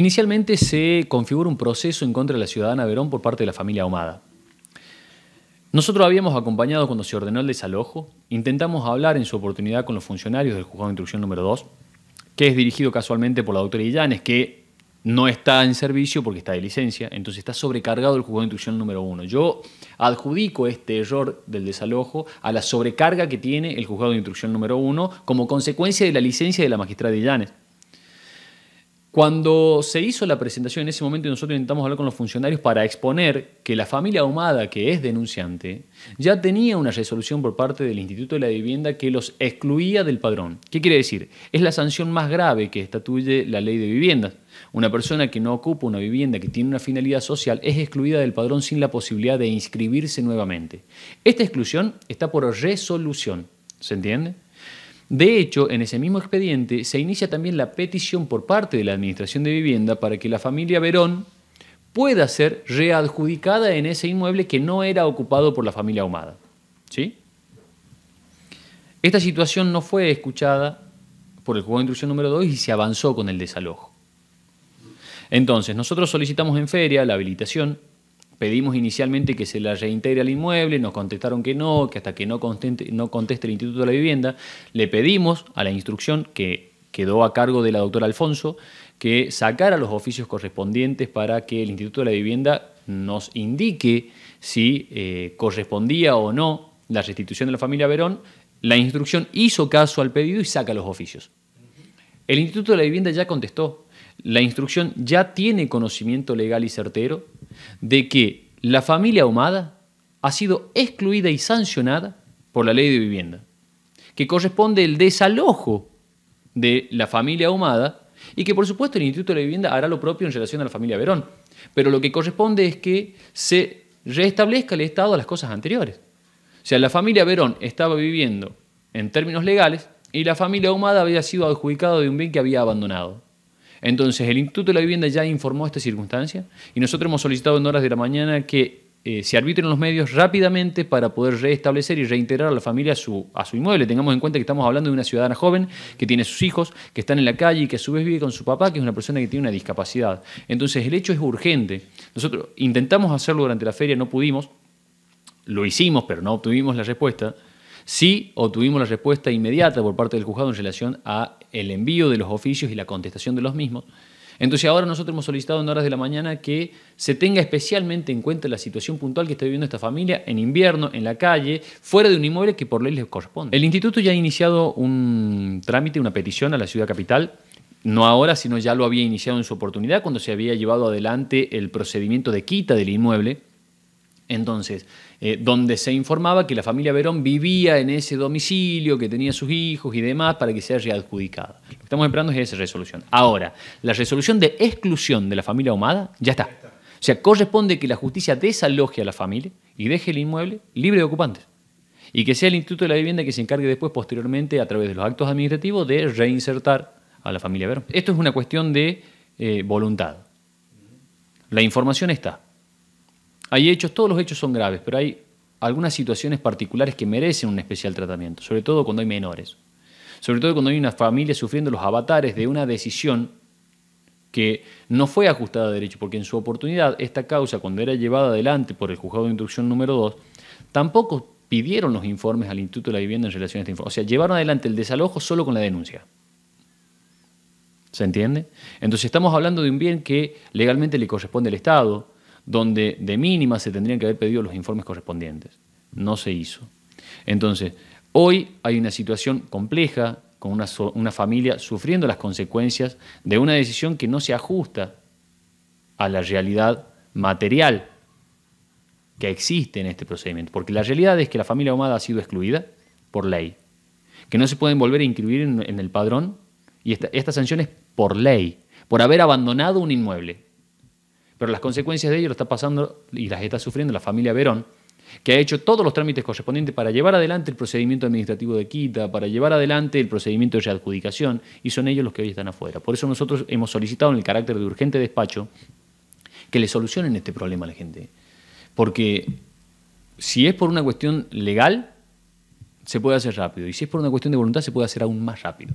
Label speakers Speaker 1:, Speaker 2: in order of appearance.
Speaker 1: Inicialmente se configura un proceso en contra de la ciudadana Verón por parte de la familia Ahumada. Nosotros habíamos acompañado cuando se ordenó el desalojo, intentamos hablar en su oportunidad con los funcionarios del juzgado de instrucción número 2, que es dirigido casualmente por la doctora Illanes, que no está en servicio porque está de licencia, entonces está sobrecargado el juzgado de instrucción número 1. Yo adjudico este error del desalojo a la sobrecarga que tiene el juzgado de instrucción número 1 como consecuencia de la licencia de la magistrada Illanes. Cuando se hizo la presentación en ese momento nosotros intentamos hablar con los funcionarios para exponer que la familia ahumada que es denunciante ya tenía una resolución por parte del Instituto de la Vivienda que los excluía del padrón. ¿Qué quiere decir? Es la sanción más grave que estatuye la ley de viviendas. Una persona que no ocupa una vivienda que tiene una finalidad social es excluida del padrón sin la posibilidad de inscribirse nuevamente. Esta exclusión está por resolución. ¿Se entiende? De hecho, en ese mismo expediente se inicia también la petición por parte de la Administración de Vivienda para que la familia Verón pueda ser readjudicada en ese inmueble que no era ocupado por la familia Ahumada. ¿Sí? Esta situación no fue escuchada por el juego de instrucción número 2 y se avanzó con el desalojo. Entonces, nosotros solicitamos en feria la habilitación pedimos inicialmente que se la reintegre al inmueble, nos contestaron que no, que hasta que no conteste, el Instituto de la Vivienda, le pedimos a la instrucción que quedó a cargo de la doctora Alfonso que sacara los oficios correspondientes para que el Instituto de la Vivienda nos indique si eh, correspondía o no la restitución de la familia Verón. La instrucción hizo caso al pedido y saca los oficios. El Instituto de la Vivienda ya contestó. La instrucción ya tiene conocimiento legal y certero de que la familia ahumada ha sido excluida y sancionada por la ley de vivienda, que corresponde el desalojo de la familia ahumada y que por supuesto el Instituto de la Vivienda hará lo propio en relación a la familia Verón. Pero lo que corresponde es que se restablezca el Estado de las cosas anteriores. O sea, la familia Verón estaba viviendo en términos legales y la familia ahumada había sido adjudicada de un bien que había abandonado. Entonces, el Instituto de la Vivienda ya informó esta circunstancia y nosotros hemos solicitado en horas de la mañana que eh, se arbitren los medios rápidamente para poder restablecer y reintegrar a la familia a su, a su inmueble. Tengamos en cuenta que estamos hablando de una ciudadana joven que tiene sus hijos, que están en la calle y que a su vez vive con su papá, que es una persona que tiene una discapacidad. Entonces, el hecho es urgente. Nosotros intentamos hacerlo durante la feria, no pudimos. Lo hicimos, pero no obtuvimos la respuesta. Sí obtuvimos la respuesta inmediata por parte del juzgado en relación a el envío de los oficios y la contestación de los mismos. Entonces ahora nosotros hemos solicitado en horas de la mañana que se tenga especialmente en cuenta la situación puntual que está viviendo esta familia en invierno, en la calle, fuera de un inmueble que por ley les corresponde. El instituto ya ha iniciado un trámite, una petición a la ciudad capital. No ahora, sino ya lo había iniciado en su oportunidad cuando se había llevado adelante el procedimiento de quita del inmueble entonces, eh, donde se informaba que la familia Verón vivía en ese domicilio, que tenía sus hijos y demás, para que sea readjudicada. Lo que estamos esperando es esa resolución. Ahora, la resolución de exclusión de la familia ahumada ya está. O sea, corresponde que la justicia desaloje a la familia y deje el inmueble libre de ocupantes. Y que sea el Instituto de la Vivienda que se encargue después, posteriormente, a través de los actos administrativos, de reinsertar a la familia Verón. Esto es una cuestión de eh, voluntad. La información está. Hay hechos, todos los hechos son graves, pero hay algunas situaciones particulares que merecen un especial tratamiento, sobre todo cuando hay menores, sobre todo cuando hay una familia sufriendo los avatares de una decisión que no fue ajustada a derecho, porque en su oportunidad esta causa, cuando era llevada adelante por el juzgado de instrucción número 2, tampoco pidieron los informes al Instituto de la Vivienda en relación a este informe. O sea, llevaron adelante el desalojo solo con la denuncia. ¿Se entiende? Entonces estamos hablando de un bien que legalmente le corresponde al Estado, donde de mínima se tendrían que haber pedido los informes correspondientes. No se hizo. Entonces, hoy hay una situación compleja con una, familia sufriendo las consecuencias de una decisión que no se ajusta a la realidad material que existe en este procedimiento. Porque la realidad es que la familia ahumada ha sido excluida por ley, que no se pueden volver a inscribir en, el padrón y esta sanción es por ley, por haber abandonado un inmueble. Pero las consecuencias de ello lo está pasando y las está sufriendo la familia Verón, que ha hecho todos los trámites correspondientes para llevar adelante el procedimiento administrativo de quita, para llevar adelante el procedimiento de adjudicación, y son ellos los que hoy están afuera. Por eso nosotros hemos solicitado en el carácter de urgente despacho que le solucionen este problema a la gente. Porque si es por una cuestión legal, se puede hacer rápido, y si es por una cuestión de voluntad, se puede hacer aún más rápido.